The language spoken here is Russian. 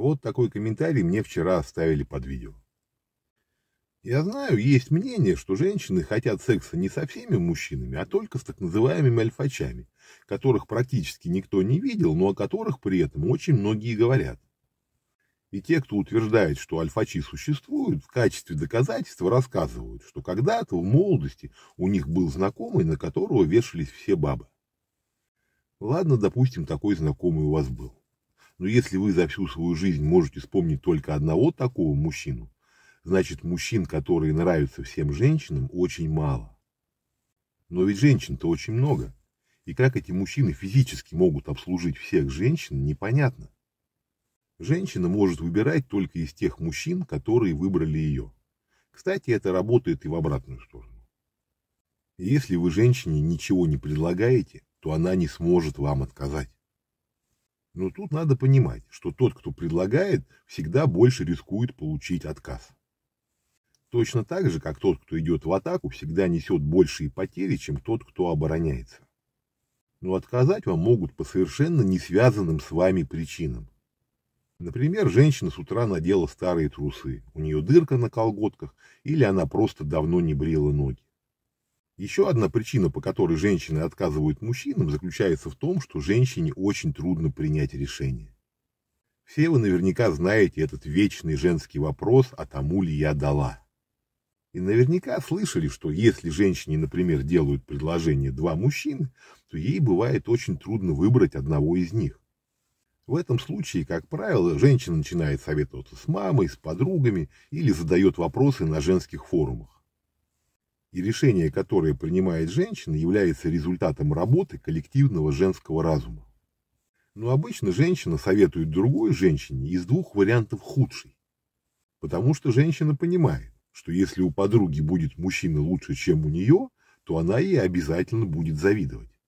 Вот такой комментарий мне вчера оставили под видео. Я знаю, есть мнение, что женщины хотят секса не со всеми мужчинами, а только с так называемыми альфачами, которых практически никто не видел, но о которых при этом очень многие говорят. И те, кто утверждает, что альфачи существуют, в качестве доказательства рассказывают, что когда-то в молодости у них был знакомый, на которого вешались все бабы. Ладно, допустим, такой знакомый у вас был. Но если вы за всю свою жизнь можете вспомнить только одного такого мужчину, значит мужчин, которые нравятся всем женщинам, очень мало. Но ведь женщин-то очень много. И как эти мужчины физически могут обслужить всех женщин, непонятно. Женщина может выбирать только из тех мужчин, которые выбрали ее. Кстати, это работает и в обратную сторону. Если вы женщине ничего не предлагаете, то она не сможет вам отказать. Но тут надо понимать, что тот, кто предлагает, всегда больше рискует получить отказ. Точно так же, как тот, кто идет в атаку, всегда несет большие потери, чем тот, кто обороняется. Но отказать вам могут по совершенно не связанным с вами причинам. Например, женщина с утра надела старые трусы, у нее дырка на колготках, или она просто давно не брила ноги. Еще одна причина, по которой женщины отказывают мужчинам, заключается в том, что женщине очень трудно принять решение. Все вы наверняка знаете этот вечный женский вопрос «А тому ли я дала?». И наверняка слышали, что если женщине, например, делают предложение два мужчины, то ей бывает очень трудно выбрать одного из них. В этом случае, как правило, женщина начинает советоваться с мамой, с подругами или задает вопросы на женских форумах и решение, которое принимает женщина, является результатом работы коллективного женского разума. Но обычно женщина советует другой женщине из двух вариантов худший. Потому что женщина понимает, что если у подруги будет мужчина лучше, чем у нее, то она ей обязательно будет завидовать.